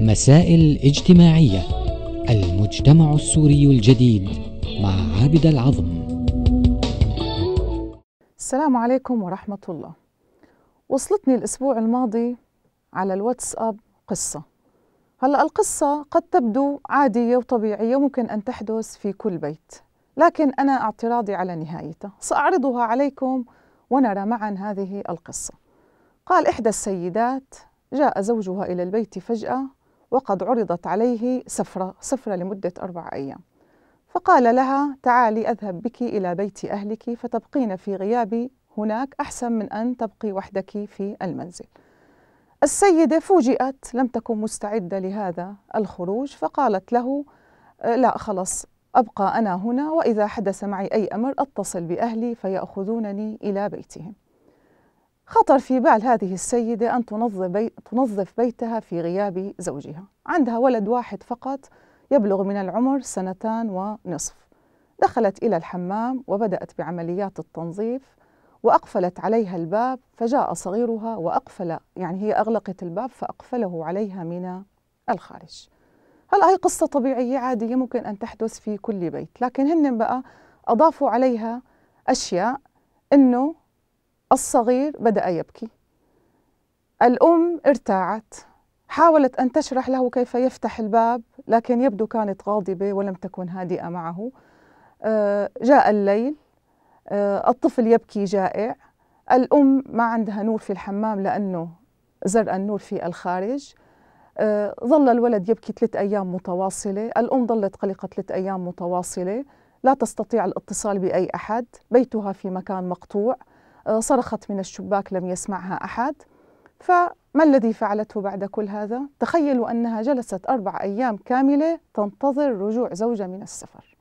مسائل اجتماعية المجتمع السوري الجديد مع عابد العظم السلام عليكم ورحمة الله وصلتني الأسبوع الماضي على الواتساب قصة هلأ القصة قد تبدو عادية وطبيعية ممكن أن تحدث في كل بيت لكن أنا اعتراضي على نهايتها سأعرضها عليكم ونرى معا هذه القصة قال إحدى السيدات جاء زوجها إلى البيت فجأة وقد عرضت عليه سفرة سفرة لمدة أربع أيام فقال لها تعالي أذهب بك إلى بيت أهلك فتبقين في غيابي هناك أحسن من أن تبقي وحدك في المنزل السيدة فوجئت لم تكن مستعدة لهذا الخروج فقالت له لا خلص أبقى أنا هنا وإذا حدث معي أي أمر أتصل بأهلي فيأخذونني إلى بيتهم خطر في بال هذه السيدة أن تنظف, بي تنظف بيتها في غياب زوجها عندها ولد واحد فقط يبلغ من العمر سنتان ونصف دخلت إلى الحمام وبدأت بعمليات التنظيف وأقفلت عليها الباب فجاء صغيرها وأقفل يعني هي أغلقت الباب فأقفله عليها من الخارج هلا هي قصة طبيعية عادية ممكن أن تحدث في كل بيت لكن هن بقى أضافوا عليها أشياء إنه الصغير بدأ يبكي الأم ارتاعت حاولت أن تشرح له كيف يفتح الباب لكن يبدو كانت غاضبة ولم تكن هادئة معه آه، جاء الليل آه، الطفل يبكي جائع الأم ما عندها نور في الحمام لأنه زرع النور في الخارج آه، ظل الولد يبكي ثلاث أيام متواصلة الأم ظلت قلقة ثلاث أيام متواصلة لا تستطيع الاتصال بأي أحد بيتها في مكان مقطوع صرخت من الشباك لم يسمعها أحد فما الذي فعلته بعد كل هذا؟ تخيلوا أنها جلست أربع أيام كاملة تنتظر رجوع زوجها من السفر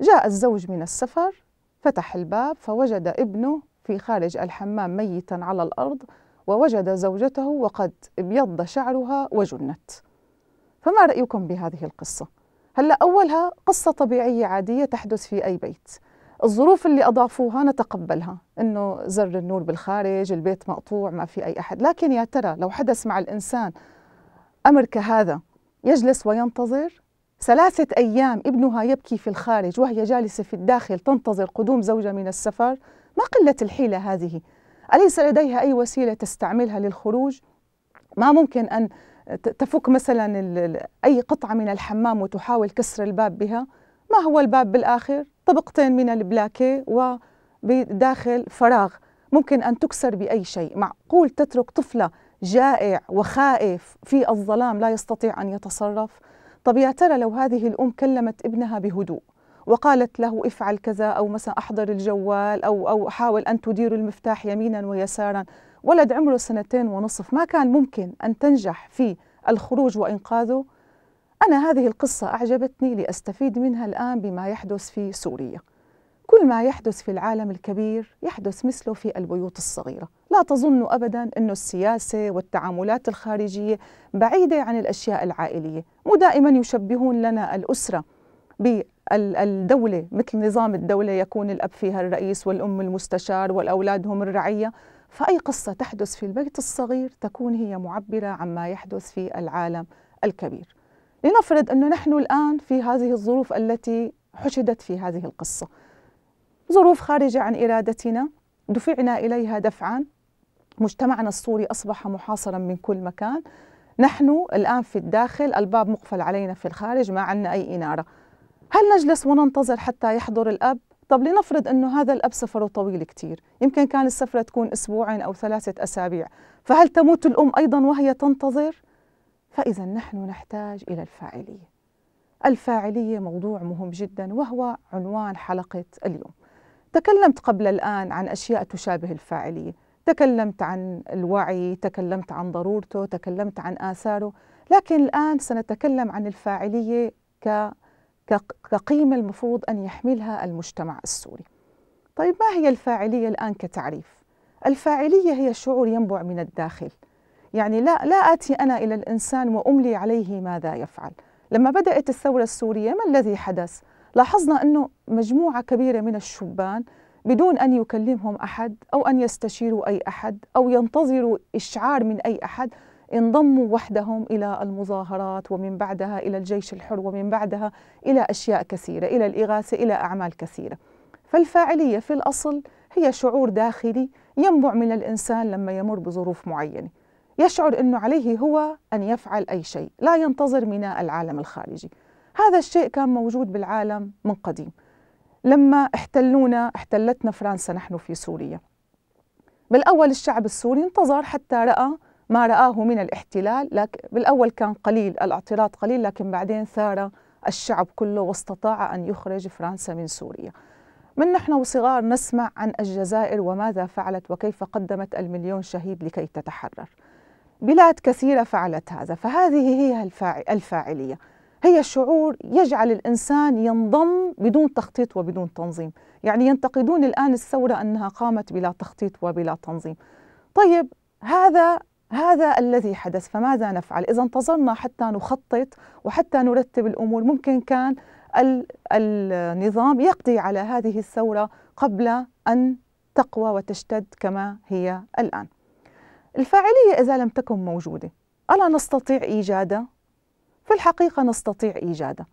جاء الزوج من السفر فتح الباب فوجد ابنه في خارج الحمام ميتا على الأرض ووجد زوجته وقد ابيض شعرها وجنت فما رأيكم بهذه القصة؟ هلا أولها قصة طبيعية عادية تحدث في أي بيت الظروف اللي أضافوها نتقبلها إنه زر النور بالخارج البيت مقطوع ما في أي أحد لكن يا ترى لو حدث مع الإنسان أمر كهذا يجلس وينتظر ثلاثة أيام ابنها يبكي في الخارج وهي جالسة في الداخل تنتظر قدوم زوجها من السفر ما قلة الحيلة هذه أليس لديها أي وسيلة تستعملها للخروج؟ ما ممكن أن تفك مثلا أي قطعة من الحمام وتحاول كسر الباب بها ما هو الباب بالآخر؟ طبقتين من البلاكي وبداخل فراغ ممكن أن تكسر بأي شيء معقول تترك طفلة جائع وخائف في الظلام لا يستطيع أن يتصرف طب يا ترى لو هذه الأم كلمت ابنها بهدوء وقالت له افعل كذا أو مثلا أحضر الجوال أو, أو حاول أن تدير المفتاح يمينا ويسارا ولد عمره سنتين ونصف ما كان ممكن أن تنجح في الخروج وإنقاذه أنا هذه القصة أعجبتني لأستفيد منها الآن بما يحدث في سوريا كل ما يحدث في العالم الكبير يحدث مثله في البيوت الصغيرة لا تظنوا أبدا أن السياسة والتعاملات الخارجية بعيدة عن الأشياء العائلية مو دائما يشبهون لنا الأسرة بالدولة مثل نظام الدولة يكون الأب فيها الرئيس والأم المستشار والأولاد هم الرعية فأي قصة تحدث في البيت الصغير تكون هي معبرة عما يحدث في العالم الكبير لنفرض أنه نحن الآن في هذه الظروف التي حشدت في هذه القصة ظروف خارجة عن إرادتنا دفعنا إليها دفعا مجتمعنا السوري أصبح محاصرا من كل مكان نحن الآن في الداخل الباب مقفل علينا في الخارج ما عندنا أي إنارة هل نجلس وننتظر حتى يحضر الأب؟ طب لنفرض أنه هذا الأب سفره طويل كتير يمكن كان السفرة تكون أسبوعين أو ثلاثة أسابيع فهل تموت الأم أيضا وهي تنتظر؟ فإذا نحن نحتاج إلى الفاعلية الفاعلية موضوع مهم جدا وهو عنوان حلقة اليوم تكلمت قبل الآن عن أشياء تشابه الفاعلية تكلمت عن الوعي تكلمت عن ضرورته تكلمت عن آثاره لكن الآن سنتكلم عن الفاعلية ك... كقيمة المفروض أن يحملها المجتمع السوري طيب ما هي الفاعلية الآن كتعريف؟ الفاعلية هي شعور ينبع من الداخل يعني لا لا آتي أنا إلى الإنسان وأملي عليه ماذا يفعل لما بدأت الثورة السورية ما الذي حدث؟ لاحظنا أنه مجموعة كبيرة من الشبان بدون أن يكلمهم أحد أو أن يستشيروا أي أحد أو ينتظروا إشعار من أي أحد انضموا وحدهم إلى المظاهرات ومن بعدها إلى الجيش الحر ومن بعدها إلى أشياء كثيرة إلى الإغاثة إلى أعمال كثيرة فالفاعلية في الأصل هي شعور داخلي ينبع من الإنسان لما يمر بظروف معينة يشعر أنه عليه هو أن يفعل أي شيء لا ينتظر من العالم الخارجي هذا الشيء كان موجود بالعالم من قديم لما احتلونا احتلتنا فرنسا نحن في سوريا بالأول الشعب السوري انتظر حتى رأى ما رآه من الاحتلال لكن بالأول كان قليل الاعتراض قليل لكن بعدين ثار الشعب كله واستطاع أن يخرج فرنسا من سوريا من نحن وصغار نسمع عن الجزائر وماذا فعلت وكيف قدمت المليون شهيد لكي تتحرر بلاد كثيرة فعلت هذا فهذه هي الفاعلية هي الشعور يجعل الإنسان ينضم بدون تخطيط وبدون تنظيم يعني ينتقدون الآن الثورة أنها قامت بلا تخطيط وبلا تنظيم طيب هذا هذا الذي حدث فماذا نفعل إذا انتظرنا حتى نخطط وحتى نرتب الأمور ممكن كان النظام يقضي على هذه الثورة قبل أن تقوى وتشتد كما هي الآن الفاعلية إذا لم تكن موجودة ألا نستطيع إيجادها؟ في الحقيقة نستطيع إيجادها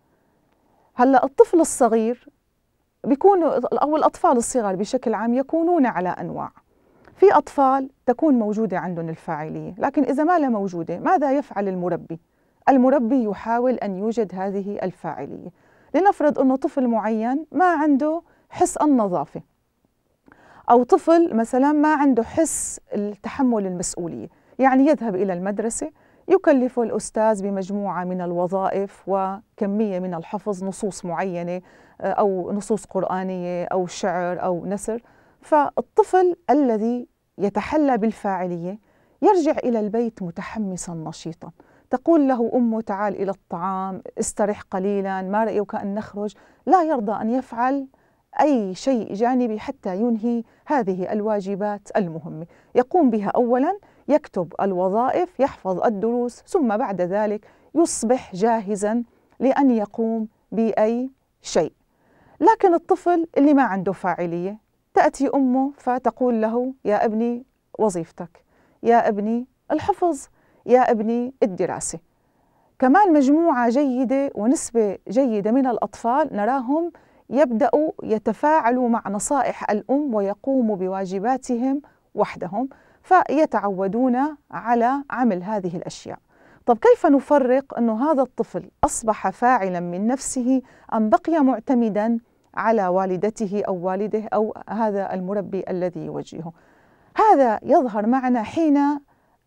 هلأ الطفل الصغير بيكون أو الأطفال الصغار بشكل عام يكونون على أنواع في أطفال تكون موجودة عندهم الفاعلية لكن إذا ما لها موجودة ماذا يفعل المربي؟ المربي يحاول أن يوجد هذه الفاعلية لنفرض أنه طفل معين ما عنده حس النظافة أو طفل مثلا ما عنده حس التحمل المسؤولية يعني يذهب إلى المدرسة يكلف الأستاذ بمجموعة من الوظائف وكمية من الحفظ نصوص معينة آه، أو نصوص قرآنية أو شعر أو نسر فالطفل الذي يتحلى بالفاعلية يرجع إلى البيت متحمسا نشيطا تقول له أمه تعال إلى الطعام استرح قليلا ما رأيك أن نخرج لا يرضى أن يفعل أي شيء جانبي حتى ينهي هذه الواجبات المهمة يقوم بها أولا يكتب الوظائف يحفظ الدروس ثم بعد ذلك يصبح جاهزا لأن يقوم بأي شيء لكن الطفل اللي ما عنده فاعلية تأتي أمه فتقول له يا ابني وظيفتك يا ابني الحفظ يا ابني الدراسة كمان مجموعة جيدة ونسبة جيدة من الأطفال نراهم يبدأ يتفاعل مع نصائح الأم ويقوم بواجباتهم وحدهم فيتعودون على عمل هذه الأشياء طب كيف نفرق أن هذا الطفل أصبح فاعلا من نفسه أم بقي معتمدا على والدته أو والده أو هذا المربي الذي يوجهه هذا يظهر معنا حين آه،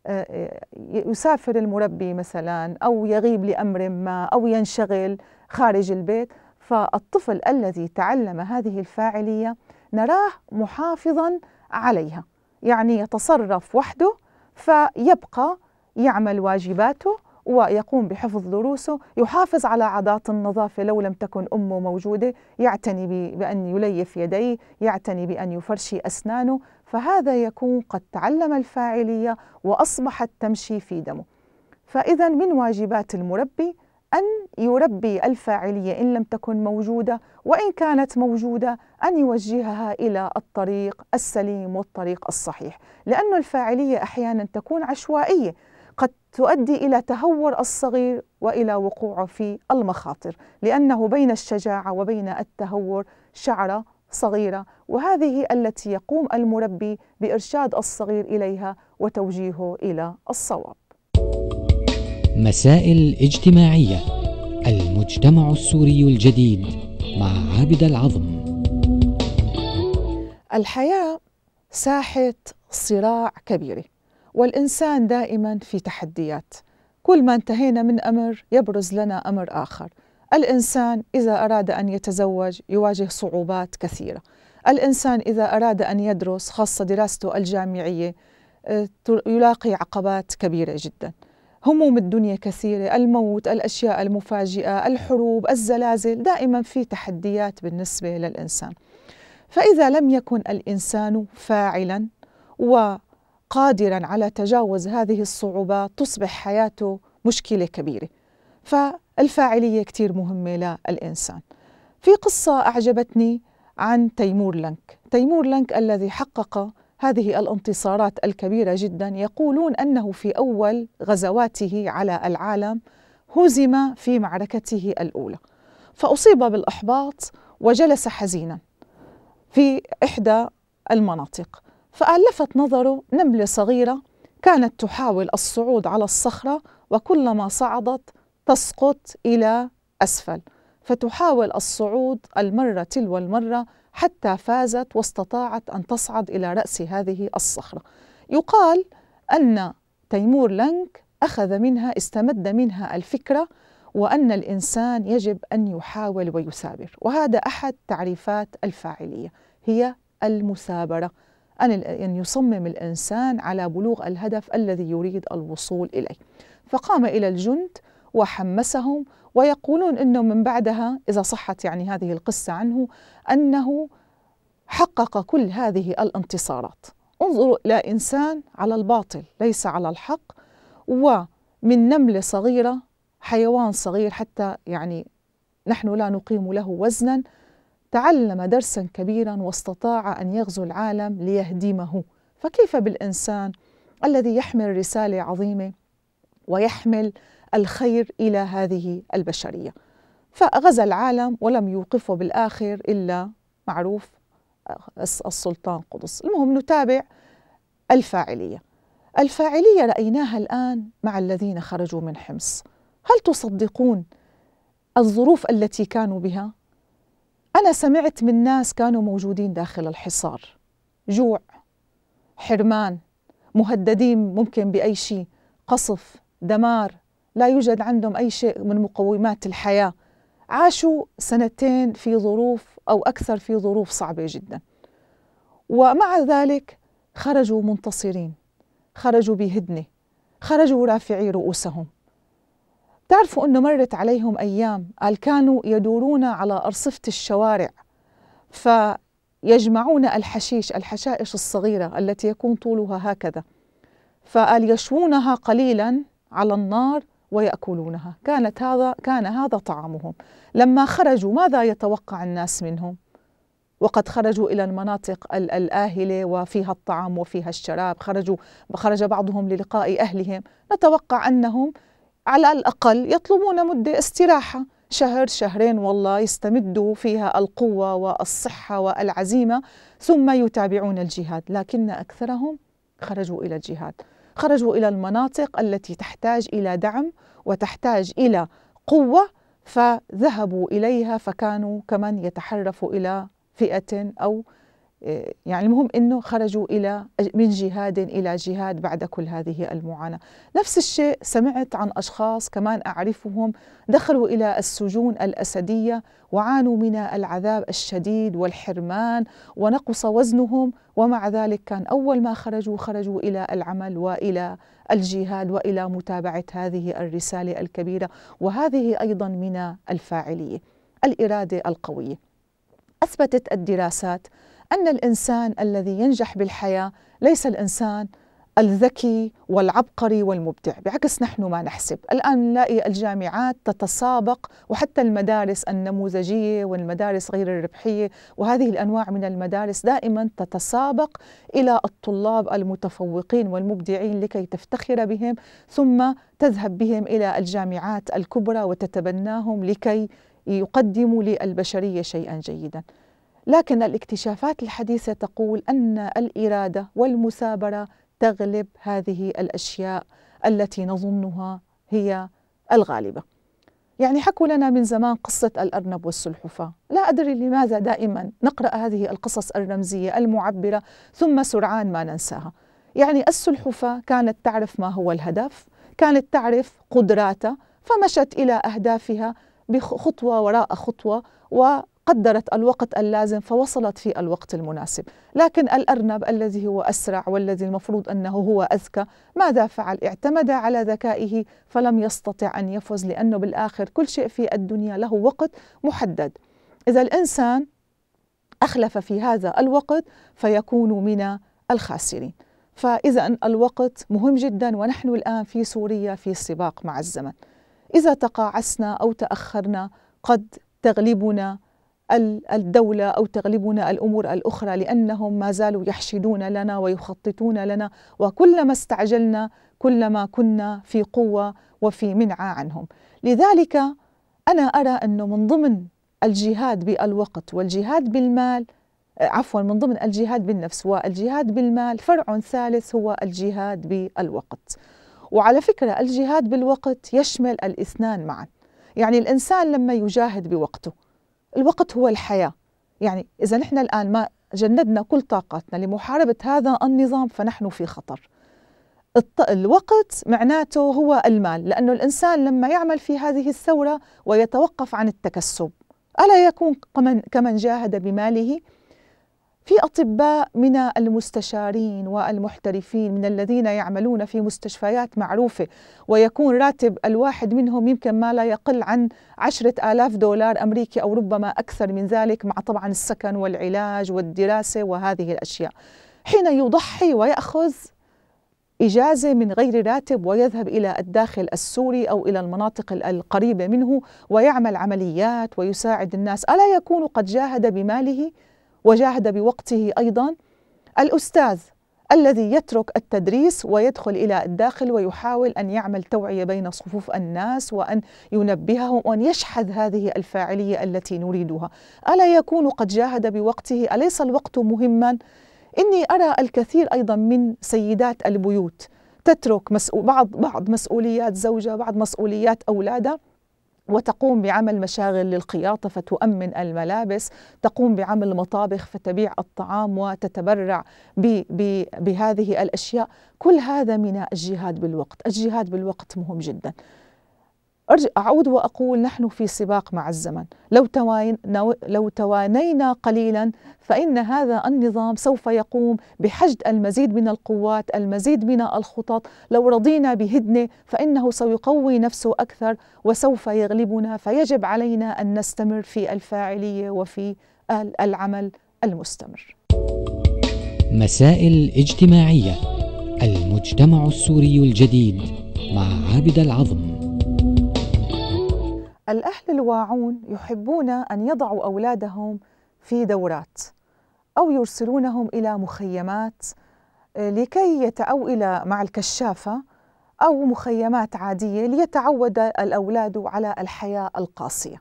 آه، يسافر المربي مثلا أو يغيب لأمر ما أو ينشغل خارج البيت فالطفل الذي تعلم هذه الفاعلية نراه محافظا عليها يعني يتصرف وحده فيبقى يعمل واجباته ويقوم بحفظ دروسه يحافظ على عادات النظافة لو لم تكن أمه موجودة يعتني بأن يليف يديه يعتني بأن يفرشي أسنانه فهذا يكون قد تعلم الفاعلية وأصبحت تمشي في دمه فإذا من واجبات المربي أن يربي الفاعلية إن لم تكن موجودة وإن كانت موجودة أن يوجهها إلى الطريق السليم والطريق الصحيح لأن الفاعلية أحيانا تكون عشوائية قد تؤدي إلى تهور الصغير وإلى وقوعه في المخاطر لأنه بين الشجاعة وبين التهور شعرة صغيرة وهذه التي يقوم المربي بإرشاد الصغير إليها وتوجيهه إلى الصواب مسائل اجتماعية المجتمع السوري الجديد مع عابد العظم الحياة ساحة صراع كبيرة والإنسان دائما في تحديات كل ما انتهينا من أمر يبرز لنا أمر آخر الإنسان إذا أراد أن يتزوج يواجه صعوبات كثيرة الإنسان إذا أراد أن يدرس خاصة دراسته الجامعية آه، يلاقي عقبات كبيرة جداً هموم الدنيا كثيرة الموت الأشياء المفاجئة الحروب الزلازل دائما في تحديات بالنسبة للإنسان فإذا لم يكن الإنسان فاعلا وقادرا على تجاوز هذه الصعوبات تصبح حياته مشكلة كبيرة فالفاعلية كتير مهمة للإنسان في قصة أعجبتني عن تيمور لنك تيمور لنك الذي حقق هذه الانتصارات الكبيرة جدا يقولون أنه في أول غزواته على العالم هزم في معركته الأولى فأصيب بالإحباط وجلس حزينا في إحدى المناطق فألفت نظره نملة صغيرة كانت تحاول الصعود على الصخرة وكلما صعدت تسقط إلى أسفل فتحاول الصعود المرة تلو المرة حتى فازت واستطاعت أن تصعد إلى رأس هذه الصخرة يقال أن تيمور لنك أخذ منها استمد منها الفكرة وأن الإنسان يجب أن يحاول ويثابر وهذا أحد تعريفات الفاعلية هي المثابرة أن يصمم الإنسان على بلوغ الهدف الذي يريد الوصول إليه فقام إلى الجند وحمسهم ويقولون انه من بعدها اذا صحت يعني هذه القصه عنه انه حقق كل هذه الانتصارات انظروا الى انسان على الباطل ليس على الحق ومن نمله صغيره حيوان صغير حتى يعني نحن لا نقيم له وزنا تعلم درسا كبيرا واستطاع ان يغزو العالم ليهدمه فكيف بالانسان الذي يحمل رساله عظيمه ويحمل الخير إلى هذه البشرية فغزا العالم ولم يوقفه بالآخر إلا معروف آه، السلطان قدس المهم نتابع الفاعلية الفاعلية رأيناها الآن مع الذين خرجوا من حمص هل تصدقون الظروف التي كانوا بها؟ أنا سمعت من ناس كانوا موجودين داخل الحصار جوع حرمان مهددين ممكن بأي شيء قصف دمار لا يوجد عندهم أي شيء من مقومات الحياة عاشوا سنتين في ظروف أو أكثر في ظروف صعبة جدا ومع ذلك خرجوا منتصرين خرجوا بهدنة خرجوا رافعي رؤوسهم تعرفوا أنه مرت عليهم أيام قال كانوا يدورون على أرصفة الشوارع فيجمعون الحشيش الحشائش الصغيرة التي يكون طولها هكذا فقال يشوونها قليلا على النار ويأكلونها كانت هذا كان هذا طعامهم لما خرجوا ماذا يتوقع الناس منهم وقد خرجوا إلى المناطق الآهلة وفيها الطعام وفيها الشراب خرجوا خرج بعضهم للقاء أهلهم نتوقع أنهم على الأقل يطلبون مدة استراحة شهر شهرين والله يستمدوا فيها القوة والصحة والعزيمة ثم يتابعون الجهاد لكن أكثرهم خرجوا إلى الجهاد خرجوا إلى المناطق التي تحتاج إلى دعم وتحتاج إلى قوة فذهبوا إليها فكانوا كمن يتحرفوا إلى فئة أو آه، يعني المهم انه خرجوا الى من جهاد الى جهاد بعد كل هذه المعاناه، نفس الشيء سمعت عن اشخاص كمان اعرفهم دخلوا الى السجون الاسديه وعانوا من العذاب الشديد والحرمان ونقص وزنهم ومع ذلك كان اول ما خرجوا خرجوا الى العمل والى الجهاد والى متابعه هذه الرساله الكبيره وهذه ايضا من الفاعليه، الاراده القويه. اثبتت الدراسات ان الانسان الذي ينجح بالحياه ليس الانسان الذكي والعبقري والمبدع بعكس نحن ما نحسب الآن نلاقي الجامعات تتسابق وحتى المدارس النموذجية والمدارس غير الربحية وهذه الأنواع من المدارس دائما تتسابق إلى الطلاب المتفوقين والمبدعين لكي تفتخر بهم ثم تذهب بهم إلى الجامعات الكبرى وتتبناهم لكي يقدموا للبشرية شيئا جيدا لكن الاكتشافات الحديثة تقول أن الإرادة والمثابرة تغلب هذه الأشياء التي نظنها هي الغالبة يعني حكوا لنا من زمان قصة الأرنب والسلحفاة لا أدري لماذا دائما نقرأ هذه القصص الرمزية المعبرة ثم سرعان ما ننساها يعني السلحفاة كانت تعرف ما هو الهدف كانت تعرف قدراتها فمشت إلى أهدافها بخطوة وراء خطوة قدرت الوقت اللازم فوصلت في الوقت المناسب لكن الأرنب الذي هو أسرع والذي المفروض أنه هو أذكى ماذا فعل؟ اعتمد على ذكائه فلم يستطع أن يفوز لأنه بالآخر كل شيء في الدنيا له وقت محدد إذا الإنسان أخلف في هذا الوقت فيكون من الخاسرين فإذا الوقت مهم جدا ونحن الآن في سوريا في سباق مع الزمن إذا تقاعسنا أو تأخرنا قد تغلبنا الدولة أو تغلبنا الأمور الأخرى لأنهم ما زالوا يحشدون لنا ويخططون لنا وكلما استعجلنا كلما كنا في قوة وفي منعة عنهم لذلك أنا أرى أنه من ضمن الجهاد بالوقت والجهاد بالمال عفوا من ضمن الجهاد بالنفس والجهاد بالمال فرع ثالث هو الجهاد بالوقت وعلى فكرة الجهاد بالوقت يشمل الاثنان معا يعني الإنسان لما يجاهد بوقته الوقت هو الحياة يعني إذا نحن الآن ما جندنا كل طاقتنا لمحاربة هذا النظام فنحن في خطر الوقت معناته هو المال لأنه الإنسان لما يعمل في هذه الثورة ويتوقف عن التكسب ألا يكون كمن جاهد بماله في أطباء من المستشارين والمحترفين من الذين يعملون في مستشفيات معروفة ويكون راتب الواحد منهم يمكن ما لا يقل عن عشرة آلاف دولار أمريكي أو ربما أكثر من ذلك مع طبعا السكن والعلاج والدراسة وهذه الأشياء حين يضحي ويأخذ إجازة من غير راتب ويذهب إلى الداخل السوري أو إلى المناطق القريبة منه ويعمل عمليات ويساعد الناس ألا يكون قد جاهد بماله وجاهد بوقته ايضا الاستاذ الذي يترك التدريس ويدخل الى الداخل ويحاول ان يعمل توعيه بين صفوف الناس وان ينبههم وان يشحذ هذه الفاعليه التي نريدها، الا يكون قد جاهد بوقته؟ اليس الوقت مهما؟ اني ارى الكثير ايضا من سيدات البيوت تترك مسؤول بعض بعض مسؤوليات زوجها، بعض مسؤوليات اولادها وتقوم بعمل مشاغل للخياطة فتؤمن الملابس تقوم بعمل مطابخ فتبيع الطعام وتتبرع بهذه الأشياء كل هذا من الجهاد بالوقت الجهاد بالوقت مهم جداً أرجع أعود وأقول نحن في سباق مع الزمن لو, توان لو توانينا قليلا فإن هذا النظام سوف يقوم بحشد المزيد من القوات المزيد من الخطط لو رضينا بهدنة فإنه سيقوي نفسه أكثر وسوف يغلبنا فيجب علينا أن نستمر في الفاعلية وفي العمل المستمر مسائل اجتماعية المجتمع السوري الجديد مع عابد العظم الأهل الواعون يحبون أن يضعوا أولادهم في دورات أو يرسلونهم إلى مخيمات آه، لكي يتأو إلى مع الكشافة أو مخيمات عادية ليتعود الأولاد على الحياة القاسية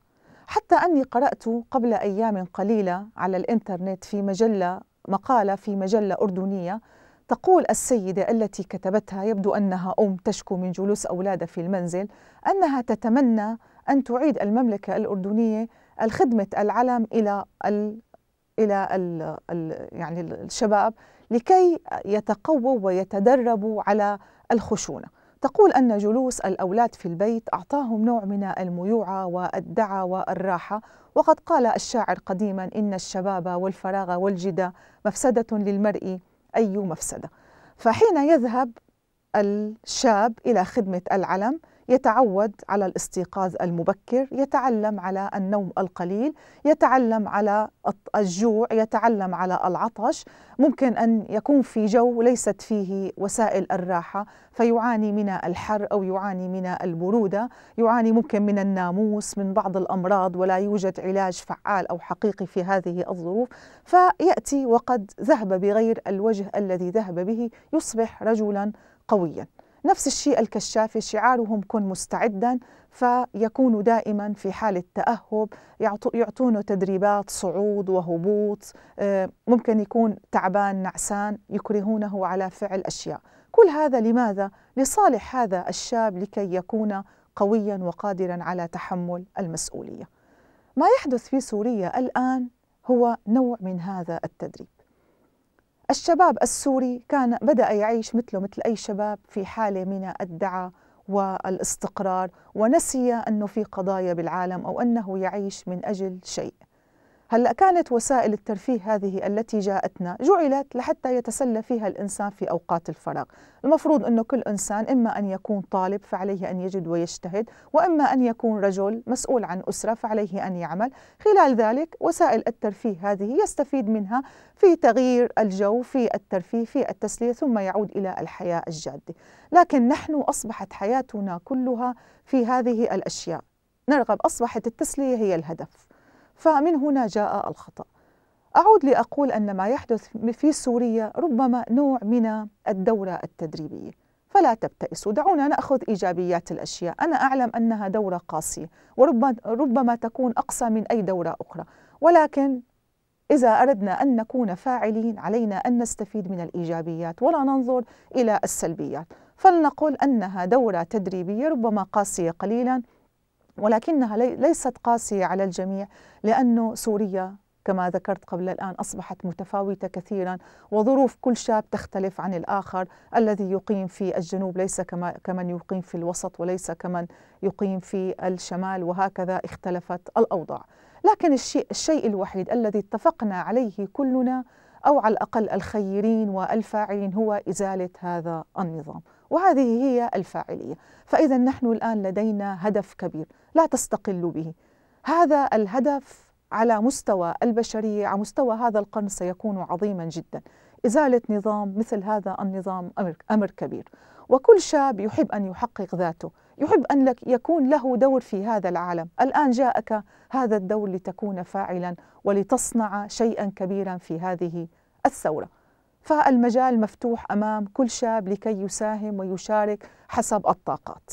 حتى أني قرأت قبل أيام قليلة على الإنترنت في مجلة مقالة في مجلة أردنية تقول السيدة التي كتبتها يبدو أنها أم تشكو من جلوس أولادها في المنزل أنها تتمنى أن تعيد المملكة الأردنية الخدمة العلم إلى ال إلى ال ال يعني الشباب لكي يتقووا ويتدربوا على الخشونة تقول أن جلوس الأولاد في البيت أعطاهم نوع من الميوعة والدعة والراحة وقد قال الشاعر قديما إن الشباب والفراغ والجدة مفسدة للمرء أي مفسدة فحين يذهب الشاب إلى خدمة العلم يتعود على الاستيقاظ المبكر يتعلم على النوم القليل يتعلم على الجوع يتعلم على العطش ممكن أن يكون في جو ليست فيه وسائل الراحة فيعاني من الحر أو يعاني من البرودة يعاني ممكن من الناموس من بعض الأمراض ولا يوجد علاج فعال أو حقيقي في هذه الظروف فيأتي وقد ذهب بغير الوجه الذي ذهب به يصبح رجلا قويا نفس الشيء الكشافة شعارهم كن مستعدا فيكون دائما في حالة تأهب يعطونه تدريبات صعود وهبوط آه، ممكن يكون تعبان نعسان يكرهونه على فعل أشياء كل هذا لماذا؟ لصالح هذا الشاب لكي يكون قويا وقادرا على تحمل المسؤولية ما يحدث في سوريا الآن هو نوع من هذا التدريب الشباب السوري كان بدأ يعيش مثله مثل أي شباب في حالة من الدعاء والاستقرار ونسي أنه في قضايا بالعالم أو أنه يعيش من أجل شيء هلا كانت وسائل الترفيه هذه التي جاءتنا جعلت لحتى يتسلى فيها الانسان في اوقات الفراغ، المفروض انه كل انسان اما ان يكون طالب فعليه ان يجد ويجتهد، واما ان يكون رجل مسؤول عن اسره فعليه ان يعمل، خلال ذلك وسائل الترفيه هذه يستفيد منها في تغيير الجو، في الترفيه، في التسليه، ثم يعود الى الحياه الجاده، لكن نحن اصبحت حياتنا كلها في هذه الاشياء، نرغب اصبحت التسليه هي الهدف. فمن هنا جاء الخطأ أعود لأقول أن ما يحدث في سوريا ربما نوع من الدورة التدريبية فلا تبتئسوا دعونا نأخذ إيجابيات الأشياء أنا أعلم أنها دورة قاسية وربما تكون أقصى من أي دورة أخرى ولكن إذا أردنا أن نكون فاعلين علينا أن نستفيد من الإيجابيات ولا ننظر إلى السلبيات فلنقل أنها دورة تدريبية ربما قاسية قليلاً ولكنها ليست قاسية على الجميع لأنه سوريا كما ذكرت قبل الآن أصبحت متفاوتة كثيرا وظروف كل شاب تختلف عن الآخر الذي يقيم في الجنوب ليس كما كمن يقيم في الوسط وليس كمن يقيم في الشمال وهكذا اختلفت الأوضاع لكن الشيء, الشيء الوحيد الذي اتفقنا عليه كلنا أو على الأقل الخيرين والفاعلين هو إزالة هذا النظام وهذه هي الفاعلية فإذا نحن الآن لدينا هدف كبير لا تستقل به هذا الهدف على مستوى البشرية على مستوى هذا القرن سيكون عظيما جدا إزالة نظام مثل هذا النظام أمر كبير وكل شاب يحب أن يحقق ذاته يحب أن لك يكون له دور في هذا العالم الآن جاءك هذا الدور لتكون فاعلا ولتصنع شيئا كبيرا في هذه الثورة فالمجال مفتوح امام كل شاب لكي يساهم ويشارك حسب الطاقات.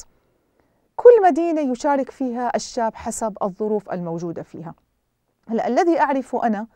كل مدينه يشارك فيها الشاب حسب الظروف الموجوده فيها. هلا الذي اعرفه انا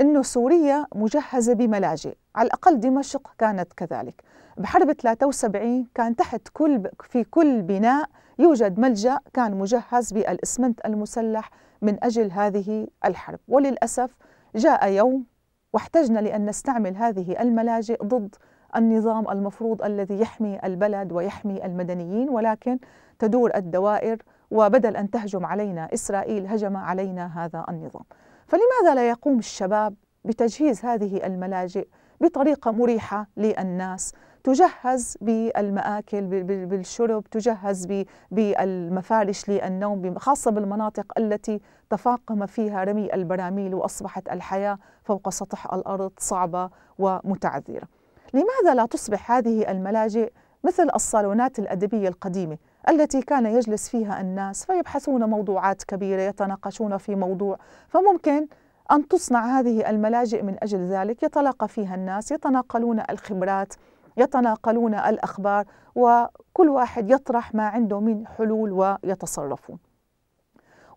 انه سوريا مجهزه بملاجئ، على الاقل دمشق كانت كذلك. بحرب 73 كان تحت كل في كل بناء يوجد ملجأ كان مجهز بالاسمنت المسلح من اجل هذه الحرب، وللاسف جاء يوم واحتجنا لأن نستعمل هذه الملاجئ ضد النظام المفروض الذي يحمي البلد ويحمي المدنيين ولكن تدور الدوائر وبدل أن تهجم علينا إسرائيل هجم علينا هذا النظام فلماذا لا يقوم الشباب بتجهيز هذه الملاجئ بطريقة مريحة للناس تجهز بالمآكل بالشرب تجهز بالمفارش للنوم خاصة بالمناطق التي تفاقم فيها رمي البراميل وأصبحت الحياة فوق سطح الأرض صعبة ومتعذرة لماذا لا تصبح هذه الملاجئ مثل الصالونات الأدبية القديمة التي كان يجلس فيها الناس فيبحثون موضوعات كبيرة يتناقشون في موضوع فممكن أن تصنع هذه الملاجئ من أجل ذلك يتلاقى فيها الناس يتناقلون الخبرات يتناقلون الأخبار وكل واحد يطرح ما عنده من حلول ويتصرفون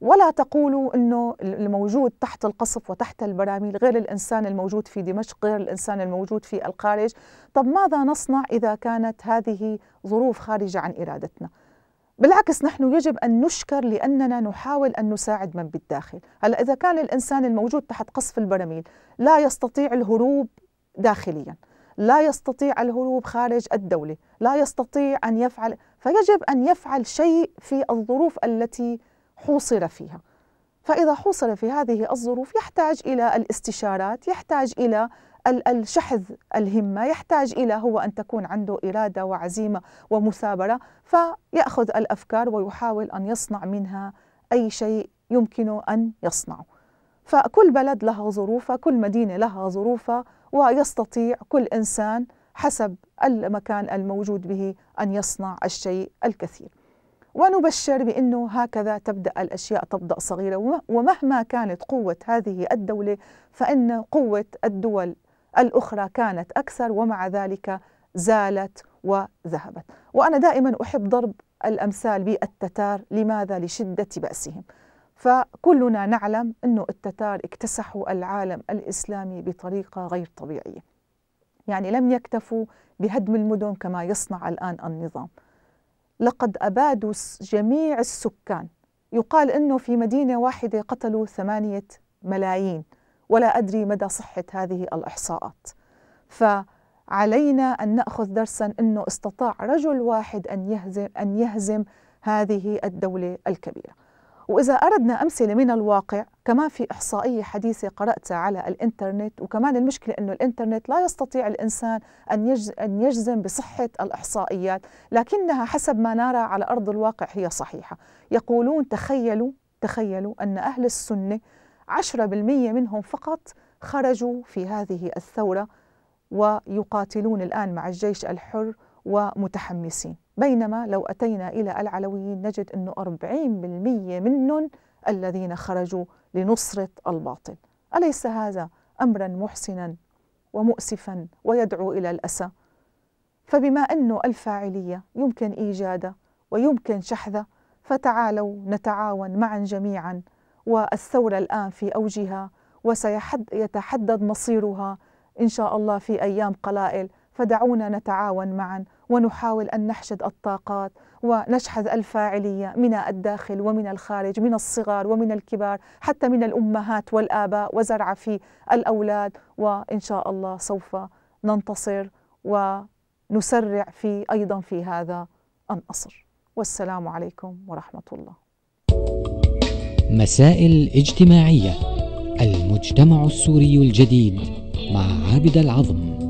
ولا تقولوا انه الموجود تحت القصف وتحت البراميل غير الانسان الموجود في دمشق غير الانسان الموجود في الخارج، طب ماذا نصنع اذا كانت هذه ظروف خارجه عن ارادتنا؟ بالعكس نحن يجب ان نشكر لاننا نحاول ان نساعد من بالداخل، هلا اذا كان الانسان الموجود تحت قصف البراميل لا يستطيع الهروب داخليا، لا يستطيع الهروب خارج الدولة لا يستطيع أن يفعل فيجب أن يفعل شيء في الظروف التي حوصر فيها فإذا حوصر في هذه الظروف يحتاج إلى الاستشارات يحتاج إلى الشحذ الهمة يحتاج إلى هو أن تكون عنده إرادة وعزيمة ومثابرة فيأخذ الأفكار ويحاول أن يصنع منها أي شيء يمكنه أن يصنعه فكل بلد لها ظروفها كل مدينة لها ظروفها ويستطيع كل إنسان حسب المكان الموجود به أن يصنع الشيء الكثير ونبشر بأنه هكذا تبدأ الأشياء تبدأ صغيرة ومهما كانت قوة هذه الدولة فإن قوة الدول الأخرى كانت أكثر ومع ذلك زالت وذهبت وأنا دائما أحب ضرب الأمثال بالتتار لماذا لشدة بأسهم فكلنا نعلم أنه التتار اكتسحوا العالم الإسلامي بطريقة غير طبيعية يعني لم يكتفوا بهدم المدن كما يصنع الآن النظام لقد أبادوا جميع السكان يقال أنه في مدينة واحدة قتلوا ثمانية ملايين ولا أدري مدى صحة هذه الإحصاءات فعلينا أن نأخذ درسا أنه استطاع رجل واحد أن يهزم, أن يهزم هذه الدولة الكبيرة وإذا أردنا أمثلة من الواقع كمان في إحصائية حديثة قرأتها على الإنترنت وكمان المشكلة أنه الإنترنت لا يستطيع الإنسان أن يجزم بصحة الإحصائيات لكنها حسب ما نرى على أرض الواقع هي صحيحة يقولون تخيلوا تخيلوا أن أهل السنة 10% منهم فقط خرجوا في هذه الثورة ويقاتلون الآن مع الجيش الحر ومتحمسين بينما لو أتينا إلى العلويين نجد أنه 40% منهم الذين خرجوا لنصرة الباطل أليس هذا أمرا محسنا ومؤسفا ويدعو إلى الأسى فبما أنه الفاعلية يمكن إيجادها ويمكن شحذها فتعالوا نتعاون معا جميعا والثورة الآن في أوجها وسيتحدد مصيرها إن شاء الله في أيام قلائل فدعونا نتعاون معا ونحاول ان نحشد الطاقات ونشحذ الفاعليه من الداخل ومن الخارج من الصغار ومن الكبار حتى من الامهات والاباء وزرع في الاولاد وان شاء الله سوف ننتصر ونسرع في ايضا في هذا النصر والسلام عليكم ورحمه الله. مسائل اجتماعيه المجتمع السوري الجديد مع عابد العظم